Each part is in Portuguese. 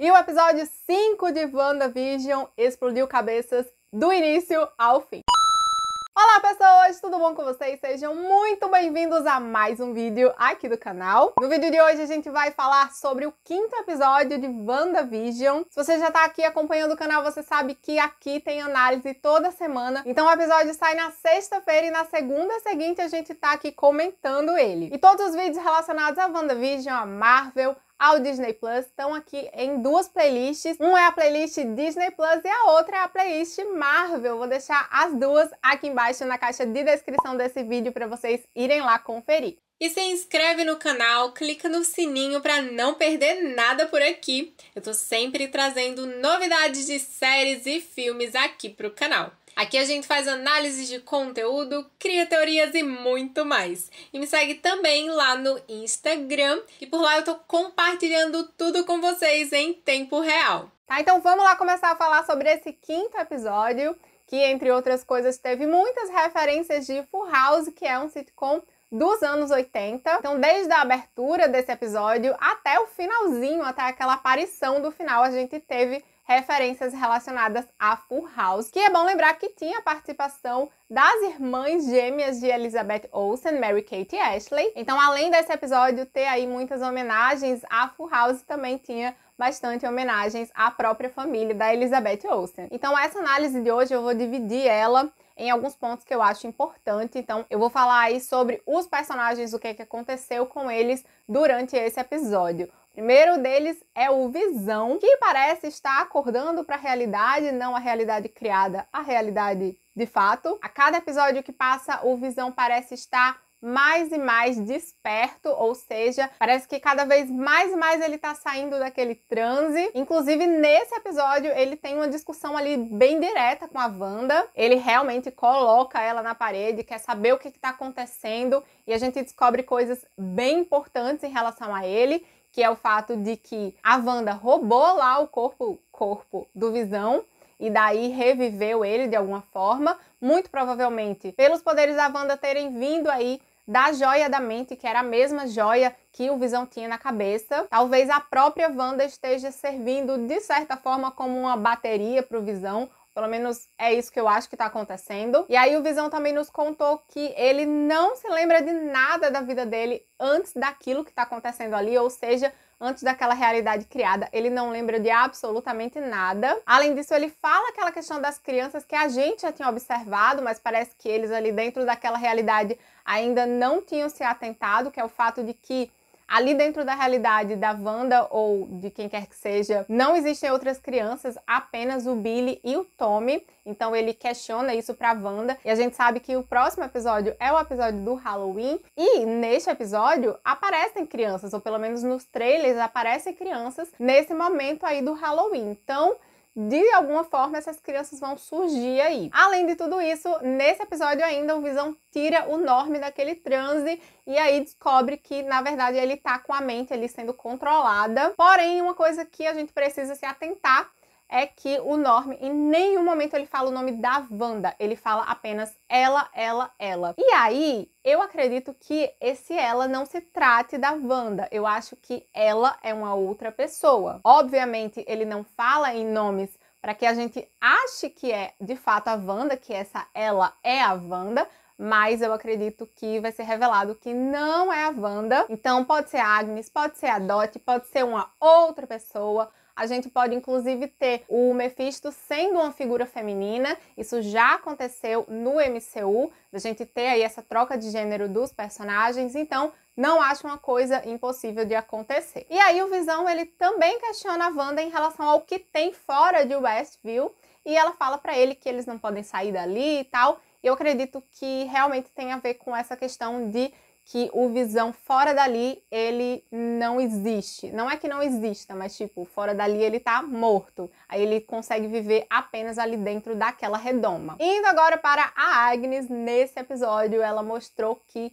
E o episódio 5 de WandaVision explodiu cabeças do início ao fim. Olá pessoas, tudo bom com vocês? Sejam muito bem-vindos a mais um vídeo aqui do canal. No vídeo de hoje a gente vai falar sobre o quinto episódio de WandaVision. Se você já tá aqui acompanhando o canal, você sabe que aqui tem análise toda semana. Então o episódio sai na sexta-feira e na segunda seguinte a gente tá aqui comentando ele. E todos os vídeos relacionados a WandaVision, a Marvel, ao Disney Plus estão aqui em duas playlists. Uma é a playlist Disney Plus e a outra é a playlist Marvel. Vou deixar as duas aqui embaixo na caixa de descrição desse vídeo para vocês irem lá conferir. E se inscreve no canal, clica no sininho para não perder nada por aqui. Eu tô sempre trazendo novidades de séries e filmes aqui pro canal. Aqui a gente faz análises de conteúdo, cria teorias e muito mais. E me segue também lá no Instagram, e por lá eu tô compartilhando tudo com vocês em tempo real. Tá, então vamos lá começar a falar sobre esse quinto episódio, que entre outras coisas teve muitas referências de Full House, que é um sitcom dos anos 80. Então, desde a abertura desse episódio até o finalzinho, até aquela aparição do final, a gente teve referências relacionadas a Full House, que é bom lembrar que tinha a participação das irmãs gêmeas de Elizabeth Olsen, Mary Kate e Ashley. Então, além desse episódio ter aí muitas homenagens a Full House, também tinha bastante homenagens à própria família da Elizabeth Olsen. Então, essa análise de hoje eu vou dividir ela em alguns pontos que eu acho importante. Então, eu vou falar aí sobre os personagens, o que, é que aconteceu com eles durante esse episódio. Primeiro deles é o Visão, que parece estar acordando para a realidade, não a realidade criada, a realidade de fato. A cada episódio que passa, o Visão parece estar mais e mais desperto, ou seja, parece que cada vez mais e mais ele tá saindo daquele transe. Inclusive, nesse episódio, ele tem uma discussão ali bem direta com a Wanda. Ele realmente coloca ela na parede, quer saber o que, que tá acontecendo, e a gente descobre coisas bem importantes em relação a ele que é o fato de que a Wanda roubou lá o corpo, corpo do Visão e daí reviveu ele de alguma forma, muito provavelmente pelos poderes da Wanda terem vindo aí da joia da mente, que era a mesma joia que o Visão tinha na cabeça. Talvez a própria Wanda esteja servindo de certa forma como uma bateria para o Visão pelo menos é isso que eu acho que tá acontecendo. E aí o Visão também nos contou que ele não se lembra de nada da vida dele antes daquilo que tá acontecendo ali, ou seja, antes daquela realidade criada. Ele não lembra de absolutamente nada. Além disso, ele fala aquela questão das crianças que a gente já tinha observado, mas parece que eles ali dentro daquela realidade ainda não tinham se atentado, que é o fato de que ali dentro da realidade da Wanda ou de quem quer que seja, não existem outras crianças, apenas o Billy e o Tommy. Então ele questiona isso pra Wanda. E a gente sabe que o próximo episódio é o episódio do Halloween. E neste episódio aparecem crianças, ou pelo menos nos trailers aparecem crianças nesse momento aí do Halloween. Então de alguma forma essas crianças vão surgir aí. Além de tudo isso, nesse episódio ainda o Visão tira o nome daquele transe e aí descobre que na verdade ele tá com a mente ali sendo controlada. Porém, uma coisa que a gente precisa se atentar é que o Norm em nenhum momento ele fala o nome da Wanda, ele fala apenas ela, ela, ela. E aí, eu acredito que esse ela não se trate da Wanda. Eu acho que ela é uma outra pessoa. Obviamente, ele não fala em nomes para que a gente ache que é de fato a Wanda, que essa ela é a Wanda, mas eu acredito que vai ser revelado que não é a Wanda. Então pode ser a Agnes, pode ser a Dot, pode ser uma outra pessoa, a gente pode inclusive ter o Mephisto sendo uma figura feminina. Isso já aconteceu no MCU, da gente ter aí essa troca de gênero dos personagens. Então, não acho uma coisa impossível de acontecer. E aí o Visão, ele também questiona a Wanda em relação ao que tem fora de Westview, e ela fala para ele que eles não podem sair dali e tal. Eu acredito que realmente tem a ver com essa questão de que o visão fora dali, ele não existe. Não é que não exista, mas tipo, fora dali ele tá morto. Aí ele consegue viver apenas ali dentro daquela redoma. Indo agora para a Agnes, nesse episódio ela mostrou que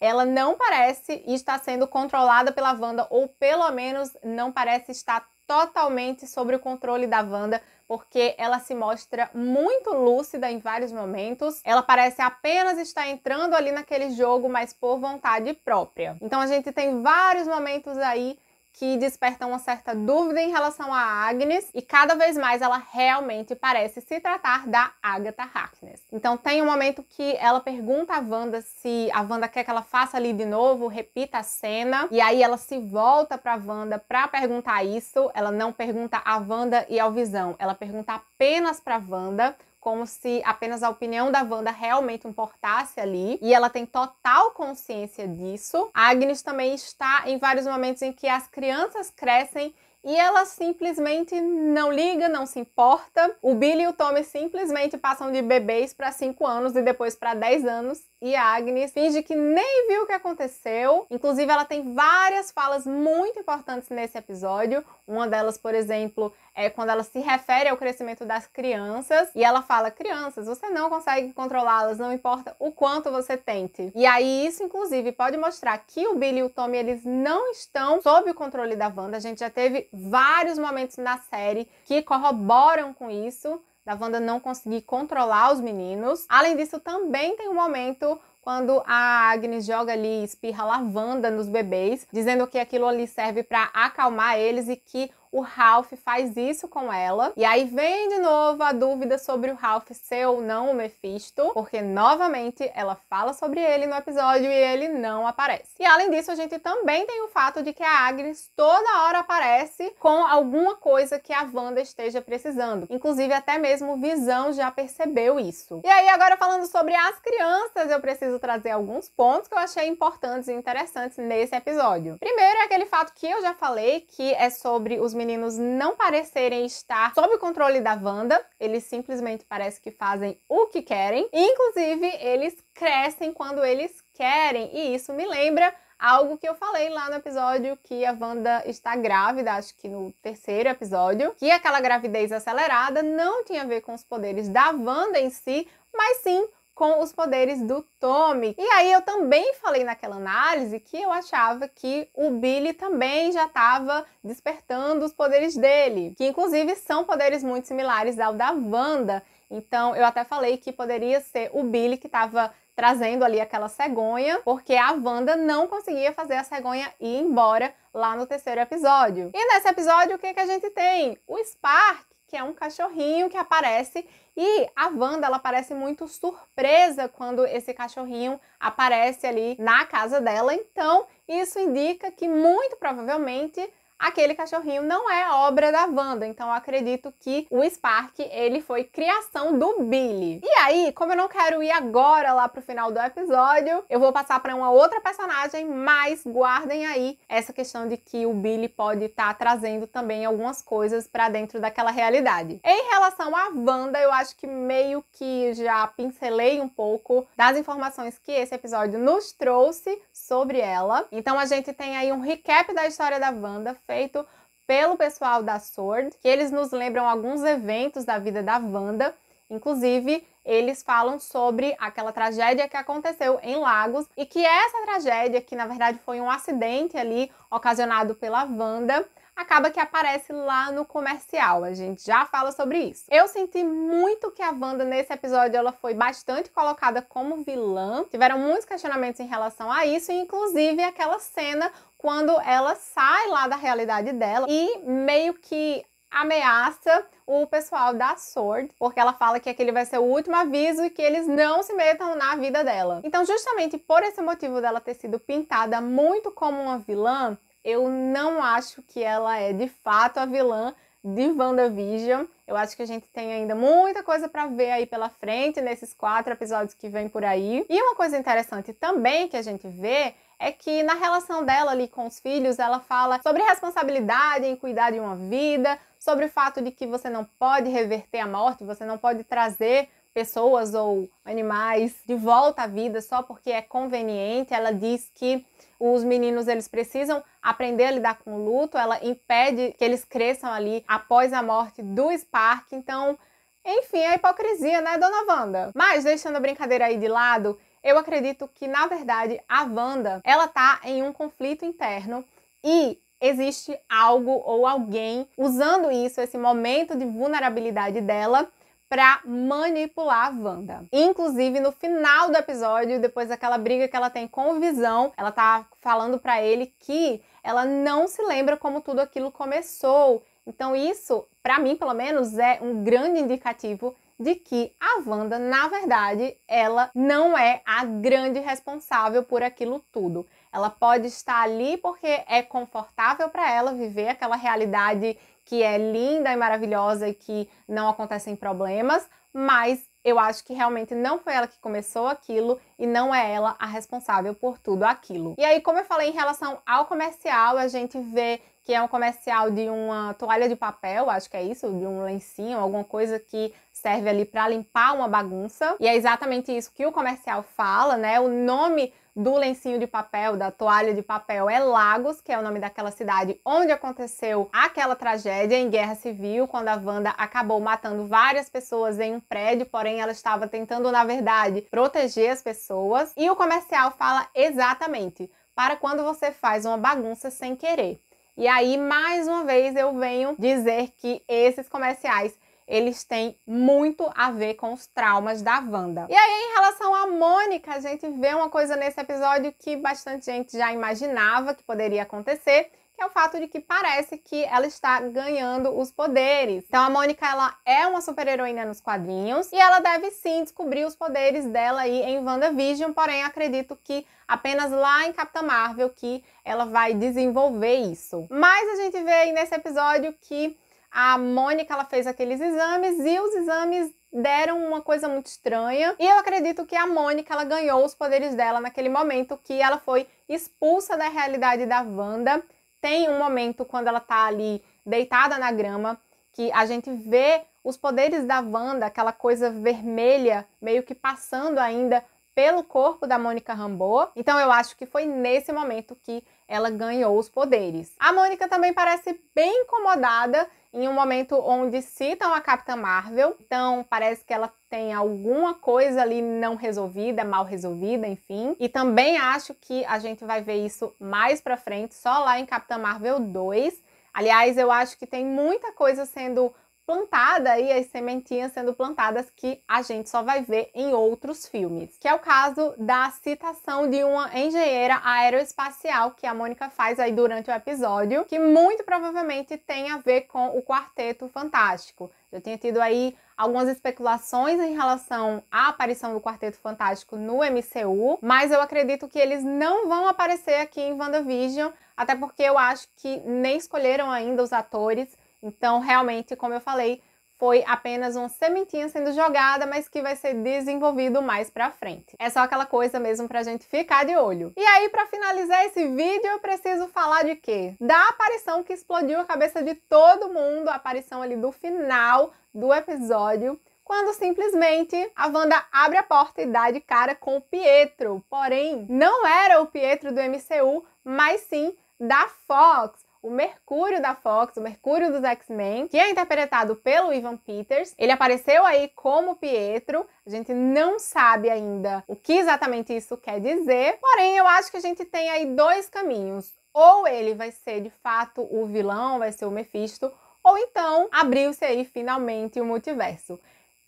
ela não parece estar sendo controlada pela Wanda, ou pelo menos não parece estar totalmente sob o controle da Wanda, porque ela se mostra muito lúcida em vários momentos. Ela parece apenas estar entrando ali naquele jogo, mas por vontade própria. Então a gente tem vários momentos aí que despertam uma certa dúvida em relação a Agnes e cada vez mais ela realmente parece se tratar da Agatha Harkness. Então tem um momento que ela pergunta a Wanda se a Wanda quer que ela faça ali de novo, repita a cena, e aí ela se volta para Wanda para perguntar isso. Ela não pergunta a Wanda e ao Visão, ela pergunta apenas para Wanda como se apenas a opinião da Wanda realmente importasse ali, e ela tem total consciência disso. A Agnes também está em vários momentos em que as crianças crescem e ela simplesmente não liga, não se importa. O Billy e o Tommy simplesmente passam de bebês para 5 anos e depois para 10 anos. E a Agnes finge que nem viu o que aconteceu. Inclusive, ela tem várias falas muito importantes nesse episódio. Uma delas, por exemplo, é quando ela se refere ao crescimento das crianças e ela fala: crianças, você não consegue controlá-las, não importa o quanto você tente. E aí, isso, inclusive, pode mostrar que o Billy e o Tommy eles não estão sob o controle da Wanda. A gente já teve vários momentos na série que corroboram com isso, da Wanda não conseguir controlar os meninos. Além disso, também tem um momento quando a Agnes joga ali espirra lavanda nos bebês, dizendo que aquilo ali serve para acalmar eles e que o Ralph faz isso com ela. E aí vem de novo a dúvida sobre o Ralph ser ou não o Mephisto, porque novamente ela fala sobre ele no episódio e ele não aparece. E além disso, a gente também tem o fato de que a Agnes toda hora aparece com alguma coisa que a Wanda esteja precisando. Inclusive, até mesmo Visão já percebeu isso. E aí, agora falando sobre as crianças, eu preciso trazer alguns pontos que eu achei importantes e interessantes nesse episódio. Primeiro é aquele fato que eu já falei, que é sobre os meninos não parecerem estar sob o controle da Wanda, eles simplesmente parece que fazem o que querem. inclusive, eles crescem quando eles querem, e isso me lembra algo que eu falei lá no episódio que a Wanda está grávida, acho que no terceiro episódio, que aquela gravidez acelerada não tinha a ver com os poderes da Wanda em si, mas sim com os poderes do Tommy. E aí eu também falei naquela análise que eu achava que o Billy também já estava despertando os poderes dele, que inclusive são poderes muito similares ao da Wanda. Então eu até falei que poderia ser o Billy que estava trazendo ali aquela cegonha, porque a Wanda não conseguia fazer a cegonha ir embora lá no terceiro episódio. E nesse episódio o que, que a gente tem? O Spark que é um cachorrinho que aparece e a Wanda ela parece muito surpresa quando esse cachorrinho aparece ali na casa dela. Então, isso indica que muito provavelmente aquele cachorrinho não é obra da Wanda, então eu acredito que o Spark, ele foi criação do Billy. E aí, como eu não quero ir agora lá pro final do episódio, eu vou passar para uma outra personagem, mas guardem aí essa questão de que o Billy pode estar tá trazendo também algumas coisas para dentro daquela realidade. Em relação à Wanda, eu acho que meio que já pincelei um pouco das informações que esse episódio nos trouxe sobre ela. Então a gente tem aí um recap da história da Wanda, feito pelo pessoal da Sword, que eles nos lembram alguns eventos da vida da Wanda. Inclusive, eles falam sobre aquela tragédia que aconteceu em Lagos e que essa tragédia, que na verdade foi um acidente ali ocasionado pela Wanda, acaba que aparece lá no comercial. A gente já fala sobre isso. Eu senti muito que a Wanda nesse episódio ela foi bastante colocada como vilã. Tiveram muitos questionamentos em relação a isso, inclusive aquela cena quando ela sai lá da realidade dela e meio que ameaça o pessoal da Sword, porque ela fala que aquele vai ser o último aviso e que eles não se metam na vida dela. Então, justamente por esse motivo dela ter sido pintada muito como uma vilã, eu não acho que ela é de fato a vilã de WandaVision. Eu acho que a gente tem ainda muita coisa para ver aí pela frente nesses quatro episódios que vem por aí. E uma coisa interessante também que a gente vê é que na relação dela ali com os filhos, ela fala sobre responsabilidade em cuidar de uma vida, sobre o fato de que você não pode reverter a morte, você não pode trazer pessoas ou animais de volta à vida só porque é conveniente. Ela diz que os meninos eles precisam aprender a lidar com o luto, ela impede que eles cresçam ali após a morte do Spark. Então, enfim, a é hipocrisia, né, dona Wanda? Mas deixando a brincadeira aí de lado, eu acredito que, na verdade, a Wanda, ela tá em um conflito interno e existe algo ou alguém usando isso, esse momento de vulnerabilidade dela, para manipular a Wanda. Inclusive no final do episódio, depois daquela briga que ela tem com o Visão, ela tá falando para ele que ela não se lembra como tudo aquilo começou. Então isso, para mim pelo menos, é um grande indicativo de que a Wanda, na verdade, ela não é a grande responsável por aquilo tudo. Ela pode estar ali porque é confortável para ela viver aquela realidade que é linda e maravilhosa e que não acontecem problemas, mas eu acho que realmente não foi ela que começou aquilo e não é ela a responsável por tudo aquilo. E aí, como eu falei em relação ao comercial, a gente vê que é um comercial de uma toalha de papel, acho que é isso, de um lencinho, alguma coisa que serve ali para limpar uma bagunça. E é exatamente isso que o comercial fala, né? O nome do lencinho de papel, da toalha de papel, é Lagos, que é o nome daquela cidade onde aconteceu aquela tragédia em guerra civil, quando a Wanda acabou matando várias pessoas em um prédio, porém ela estava tentando, na verdade, proteger as pessoas. E o comercial fala exatamente para quando você faz uma bagunça sem querer. E aí, mais uma vez, eu venho dizer que esses comerciais eles têm muito a ver com os traumas da Wanda. E aí, em relação à Mônica, a gente vê uma coisa nesse episódio que bastante gente já imaginava que poderia acontecer, que é o fato de que parece que ela está ganhando os poderes. Então a Mônica ela é uma super-heroína nos quadrinhos e ela deve sim descobrir os poderes dela aí em WandaVision, porém acredito que apenas lá em Capitã Marvel que ela vai desenvolver isso. Mas a gente vê aí nesse episódio que a Mônica ela fez aqueles exames e os exames deram uma coisa muito estranha. E eu acredito que a Mônica ela ganhou os poderes dela naquele momento que ela foi expulsa da realidade da Wanda. Tem um momento quando ela tá ali deitada na grama que a gente vê os poderes da Wanda, aquela coisa vermelha meio que passando ainda pelo corpo da Mônica Rambeau. Então eu acho que foi nesse momento que ela ganhou os poderes. A Mônica também parece bem incomodada em um momento onde citam a Capitã Marvel. Então parece que ela tem alguma coisa ali não resolvida, mal resolvida, enfim. E também acho que a gente vai ver isso mais para frente, só lá em Capitã Marvel 2. Aliás, eu acho que tem muita coisa sendo plantada aí, as sementinhas sendo plantadas que a gente só vai ver em outros filmes, que é o caso da citação de uma engenheira aeroespacial que a Mônica faz aí durante o episódio, que muito provavelmente tem a ver com o Quarteto Fantástico. Eu tinha tido aí algumas especulações em relação à aparição do Quarteto Fantástico no MCU, mas eu acredito que eles não vão aparecer aqui em WandaVision, até porque eu acho que nem escolheram ainda os atores então, realmente, como eu falei, foi apenas uma sementinha sendo jogada, mas que vai ser desenvolvido mais para frente. É só aquela coisa mesmo para a gente ficar de olho. E aí, para finalizar esse vídeo, eu preciso falar de quê? Da aparição que explodiu a cabeça de todo mundo, a aparição ali do final do episódio, quando simplesmente a Wanda abre a porta e dá de cara com o Pietro. Porém, não era o Pietro do MCU, mas sim da Fox o Mercúrio da Fox, o Mercúrio dos X-Men, que é interpretado pelo Ivan Peters. Ele apareceu aí como Pietro. A gente não sabe ainda o que exatamente isso quer dizer, porém eu acho que a gente tem aí dois caminhos. Ou ele vai ser de fato o vilão, vai ser o Mephisto, ou então abriu-se aí finalmente o multiverso.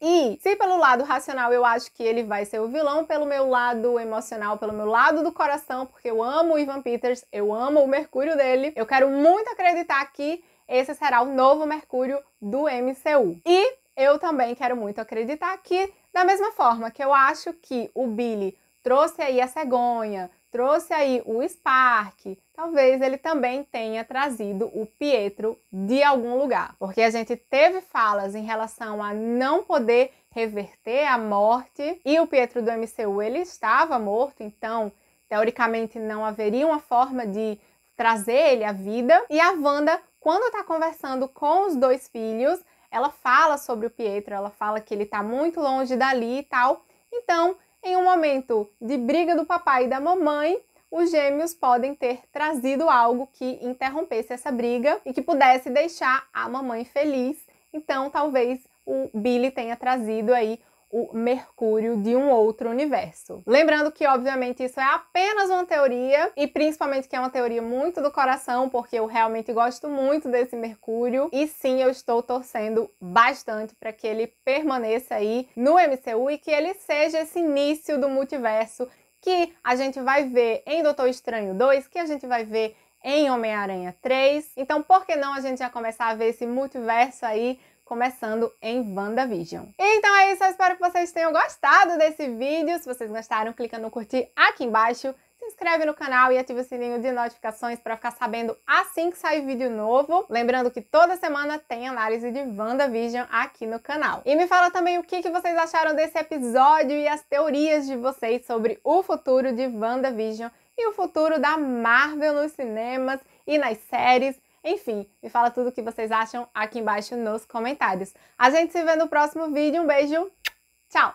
E se pelo lado racional eu acho que ele vai ser o vilão, pelo meu lado emocional, pelo meu lado do coração, porque eu amo o Ivan Peters, eu amo o Mercúrio dele, eu quero muito acreditar que esse será o novo Mercúrio do MCU. E eu também quero muito acreditar que, da mesma forma que eu acho que o Billy trouxe aí a cegonha, trouxe aí o Spark, talvez ele também tenha trazido o Pietro de algum lugar, porque a gente teve falas em relação a não poder reverter a morte e o Pietro do MCU ele estava morto, então teoricamente não haveria uma forma de trazer ele à vida. E a Wanda, quando está conversando com os dois filhos, ela fala sobre o Pietro, ela fala que ele está muito longe dali e tal. Então, em um momento de briga do papai e da mamãe, os gêmeos podem ter trazido algo que interrompesse essa briga e que pudesse deixar a mamãe feliz. Então, talvez o Billy tenha trazido aí o Mercúrio de um outro universo. Lembrando que, obviamente, isso é apenas uma teoria e principalmente que é uma teoria muito do coração, porque eu realmente gosto muito desse Mercúrio e sim, eu estou torcendo bastante para que ele permaneça aí no MCU e que ele seja esse início do multiverso que a gente vai ver em Doutor Estranho 2, que a gente vai ver em Homem-Aranha 3. Então, por que não a gente já começar a ver esse multiverso aí começando em WandaVision. Então é isso, eu espero que vocês tenham gostado desse vídeo. Se vocês gostaram, clica no curtir aqui embaixo se inscreve no canal e ativa o sininho de notificações para ficar sabendo assim que sair vídeo novo. Lembrando que toda semana tem análise de WandaVision aqui no canal. E me fala também o que, que vocês acharam desse episódio e as teorias de vocês sobre o futuro de WandaVision e o futuro da Marvel nos cinemas e nas séries. Enfim, me fala tudo o que vocês acham aqui embaixo nos comentários. A gente se vê no próximo vídeo. Um beijo. Tchau!